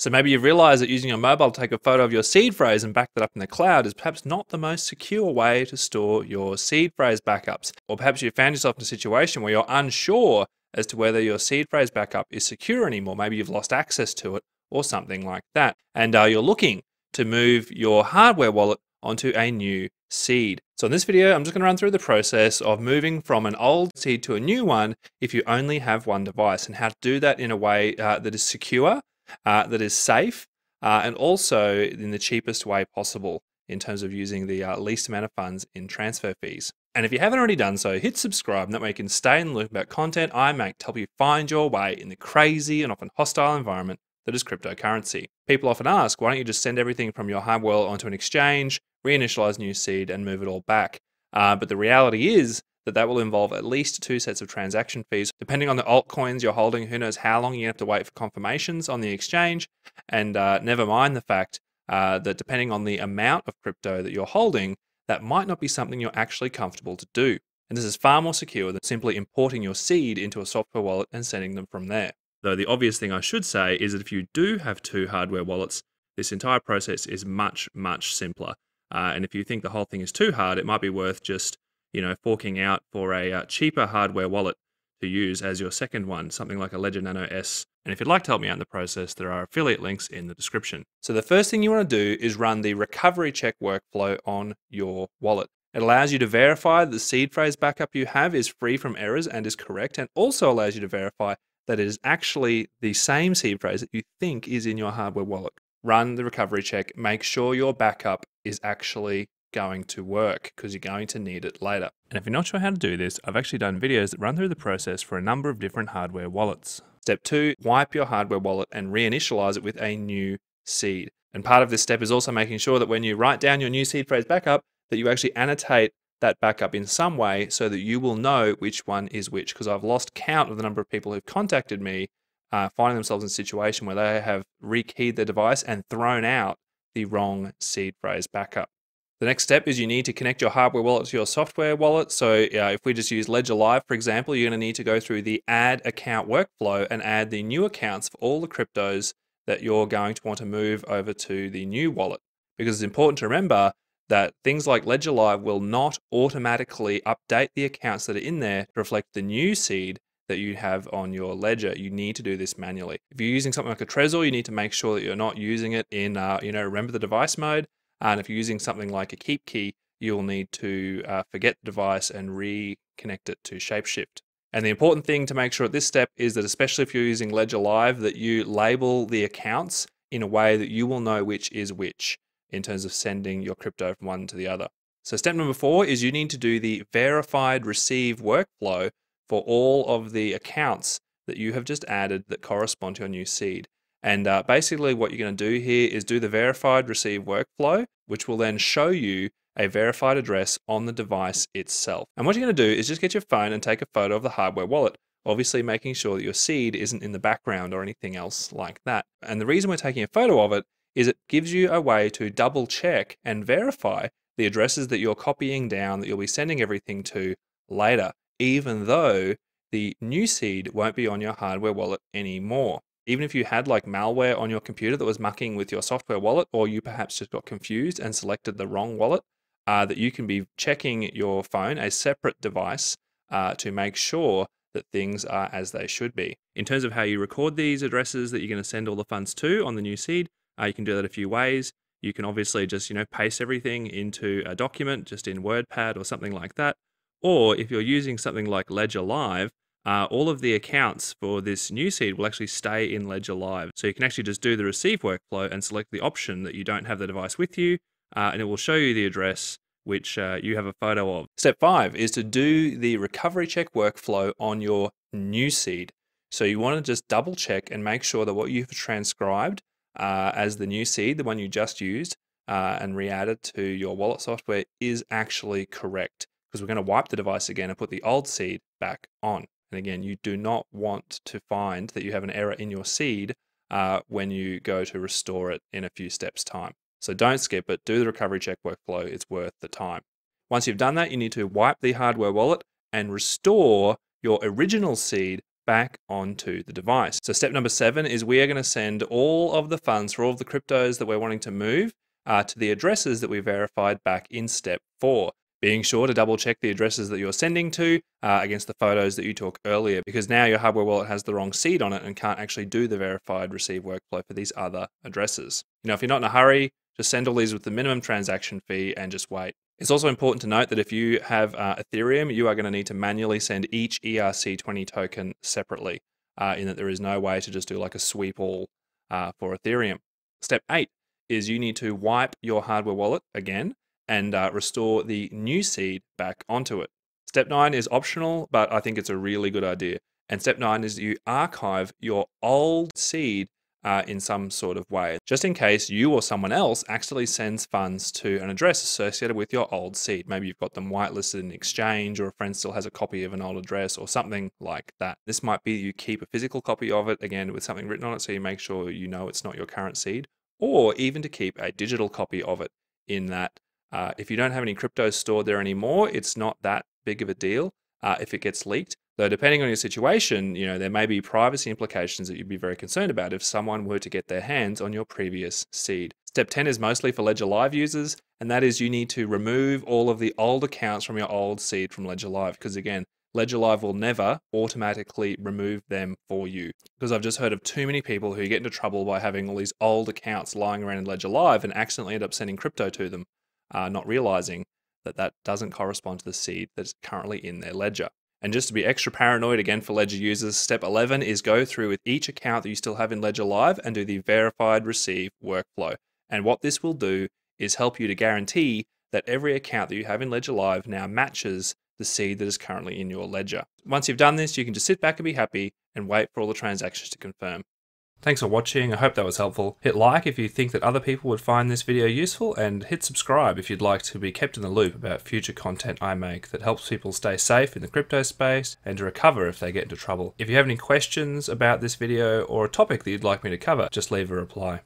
So maybe you've realized that using your mobile to take a photo of your seed phrase and back that up in the cloud is perhaps not the most secure way to store your seed phrase backups. Or perhaps you found yourself in a situation where you're unsure as to whether your seed phrase backup is secure anymore. Maybe you've lost access to it or something like that. And uh, you're looking to move your hardware wallet onto a new seed. So in this video, I'm just going to run through the process of moving from an old seed to a new one if you only have one device and how to do that in a way uh, that is secure uh, that is safe uh, and also in the cheapest way possible in terms of using the uh, least amount of funds in transfer fees. And if you haven't already done so, hit subscribe. That way you can stay in the loop about content I make to help you find your way in the crazy and often hostile environment that is cryptocurrency. People often ask, why don't you just send everything from your home world onto an exchange, reinitialize new seed, and move it all back? Uh, but the reality is that that will involve at least two sets of transaction fees, depending on the altcoins you're holding. Who knows how long you have to wait for confirmations on the exchange, and uh, never mind the fact uh, that depending on the amount of crypto that you're holding, that might not be something you're actually comfortable to do. And this is far more secure than simply importing your seed into a software wallet and sending them from there. Though the obvious thing I should say is that if you do have two hardware wallets, this entire process is much, much simpler. Uh, and if you think the whole thing is too hard, it might be worth just you know, forking out for a uh, cheaper hardware wallet to use as your second one, something like a Ledger Nano S. And if you'd like to help me out in the process, there are affiliate links in the description. So the first thing you want to do is run the recovery check workflow on your wallet. It allows you to verify the seed phrase backup you have is free from errors and is correct, and also allows you to verify that it is actually the same seed phrase that you think is in your hardware wallet. Run the recovery check, make sure your backup is actually going to work because you're going to need it later. And if you're not sure how to do this, I've actually done videos that run through the process for a number of different hardware wallets. Step two, wipe your hardware wallet and reinitialize it with a new seed. And part of this step is also making sure that when you write down your new seed phrase backup, that you actually annotate that backup in some way so that you will know which one is which. Because I've lost count of the number of people who've contacted me uh, finding themselves in a situation where they have rekeyed their device and thrown out the wrong seed phrase backup. The next step is you need to connect your hardware wallet to your software wallet. So uh, if we just use Ledger Live, for example, you're going to need to go through the add account workflow and add the new accounts for all the cryptos that you're going to want to move over to the new wallet. Because it's important to remember that things like Ledger Live will not automatically update the accounts that are in there to reflect the new seed that you have on your ledger. You need to do this manually. If you're using something like a Trezor, you need to make sure that you're not using it in, uh, you know, remember the device mode. And if you're using something like a keep key, you'll need to uh, forget the device and reconnect it to ShapeShift. And the important thing to make sure at this step is that especially if you're using Ledger Live, that you label the accounts in a way that you will know which is which in terms of sending your crypto from one to the other. So step number four is you need to do the verified receive workflow for all of the accounts that you have just added that correspond to your new seed. And uh, basically, what you're going to do here is do the verified receive workflow, which will then show you a verified address on the device itself. And what you're going to do is just get your phone and take a photo of the hardware wallet, obviously making sure that your seed isn't in the background or anything else like that. And the reason we're taking a photo of it is it gives you a way to double check and verify the addresses that you're copying down that you'll be sending everything to later, even though the new seed won't be on your hardware wallet anymore even if you had like malware on your computer that was mucking with your software wallet, or you perhaps just got confused and selected the wrong wallet, uh, that you can be checking your phone, a separate device, uh, to make sure that things are as they should be. In terms of how you record these addresses that you're going to send all the funds to on the new seed, uh, you can do that a few ways. You can obviously just you know paste everything into a document, just in WordPad or something like that. Or if you're using something like Ledger Live, uh, all of the accounts for this new seed will actually stay in Ledger Live. So you can actually just do the receive workflow and select the option that you don't have the device with you, uh, and it will show you the address which uh, you have a photo of. Step five is to do the recovery check workflow on your new seed. So you want to just double check and make sure that what you've transcribed uh, as the new seed, the one you just used, uh, and re-added to your wallet software is actually correct because we're going to wipe the device again and put the old seed back on. And again, you do not want to find that you have an error in your seed uh, when you go to restore it in a few steps time. So don't skip it, do the recovery check workflow, it's worth the time. Once you've done that, you need to wipe the hardware wallet and restore your original seed back onto the device. So step number seven is we are going to send all of the funds for all of the cryptos that we're wanting to move uh, to the addresses that we verified back in step four being sure to double check the addresses that you're sending to uh, against the photos that you took earlier, because now your hardware wallet has the wrong seed on it and can't actually do the verified receive workflow for these other addresses. You know, if you're not in a hurry, just send all these with the minimum transaction fee and just wait. It's also important to note that if you have uh, Ethereum, you are going to need to manually send each ERC20 token separately, uh, in that there is no way to just do like a sweep all uh, for Ethereum. Step eight is you need to wipe your hardware wallet again and uh, restore the new seed back onto it. Step nine is optional, but I think it's a really good idea. And step nine is you archive your old seed uh, in some sort of way, just in case you or someone else actually sends funds to an address associated with your old seed. Maybe you've got them whitelisted in exchange, or a friend still has a copy of an old address, or something like that. This might be you keep a physical copy of it, again, with something written on it, so you make sure you know it's not your current seed, or even to keep a digital copy of it in that uh, if you don't have any crypto stored there anymore, it's not that big of a deal uh, if it gets leaked. Though depending on your situation, you know there may be privacy implications that you'd be very concerned about if someone were to get their hands on your previous seed. Step 10 is mostly for Ledger Live users, and that is you need to remove all of the old accounts from your old seed from Ledger Live, because again, Ledger Live will never automatically remove them for you. Because I've just heard of too many people who get into trouble by having all these old accounts lying around in Ledger Live and accidentally end up sending crypto to them uh, not realizing that that doesn't correspond to the seed that's currently in their ledger. And just to be extra paranoid again for Ledger users, step 11 is go through with each account that you still have in Ledger Live and do the verified receive workflow. And what this will do is help you to guarantee that every account that you have in Ledger Live now matches the seed that is currently in your ledger. Once you've done this, you can just sit back and be happy and wait for all the transactions to confirm. Thanks for watching, I hope that was helpful. Hit like if you think that other people would find this video useful, and hit subscribe if you'd like to be kept in the loop about future content I make that helps people stay safe in the crypto space and to recover if they get into trouble. If you have any questions about this video or a topic that you'd like me to cover, just leave a reply.